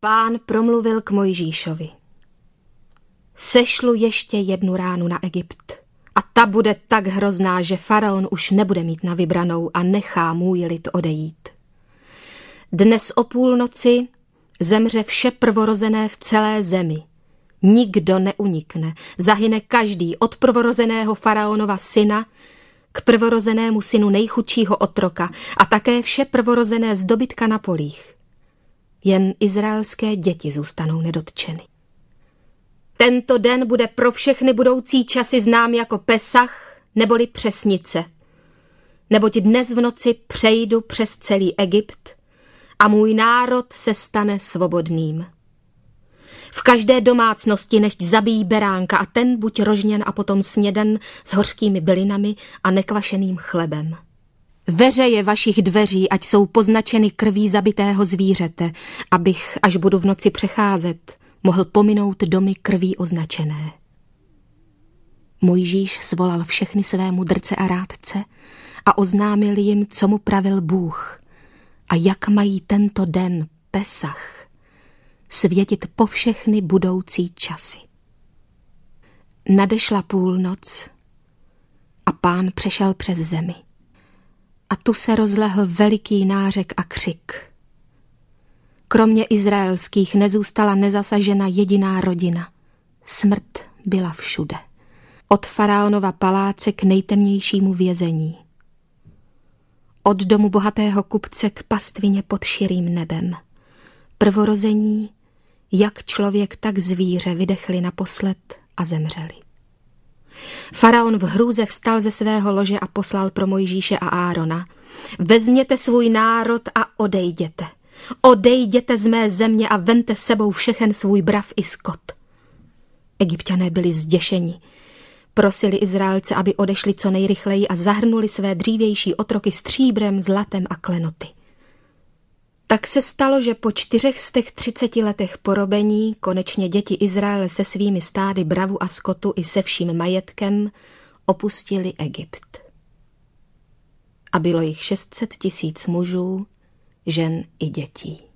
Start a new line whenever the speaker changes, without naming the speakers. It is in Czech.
Pán promluvil k Mojžíšovi. Sešlu ještě jednu ránu na Egypt a ta bude tak hrozná, že faraon už nebude mít na vybranou a nechá můj lid odejít. Dnes o půlnoci zemře vše prvorozené v celé zemi. Nikdo neunikne, zahyne každý od prvorozeného faraonova syna k prvorozenému synu nejchudšího otroka a také vše prvorozené z dobytka na polích. Jen izraelské děti zůstanou nedotčeny. Tento den bude pro všechny budoucí časy znám jako Pesach neboli Přesnice. Neboť dnes v noci přejdu přes celý Egypt a můj národ se stane svobodným. V každé domácnosti nechť zabijí beránka a ten buď rožněn a potom sněden s hořkými bylinami a nekvašeným chlebem. Veřeje vašich dveří, ať jsou poznačeny krví zabitého zvířete, abych, až budu v noci přecházet, mohl pominout domy krví označené. Mojžíš svolal všechny své mudrce a rádce a oznámil jim, co mu pravil Bůh a jak mají tento den Pesach světit po všechny budoucí časy. Nadešla půlnoc a pán přešel přes zemi a tu se rozlehl veliký nářek a křik. Kromě izraelských nezůstala nezasažena jediná rodina. Smrt byla všude. Od faraonova paláce k nejtemnějšímu vězení. Od domu bohatého kupce k pastvině pod širým nebem. Prvorození, jak člověk, tak zvíře vydechli naposled a zemřeli. Faraon v hrůze vstal ze svého lože a poslal pro Mojžíše a Árona. Vezměte svůj národ a odejděte. Odejděte z mé země a vente sebou všechen svůj brav i skot. Egyptiané byli zděšeni. Prosili Izraelce, aby odešli co nejrychleji a zahrnuli své dřívější otroky stříbrem, zlatem a klenoty. Tak se stalo, že po čtyřech z těch třiceti letech porobení konečně děti Izraele se svými stády bravu a skotu i se vším majetkem opustili Egypt. A bylo jich 600 tisíc mužů, žen i dětí.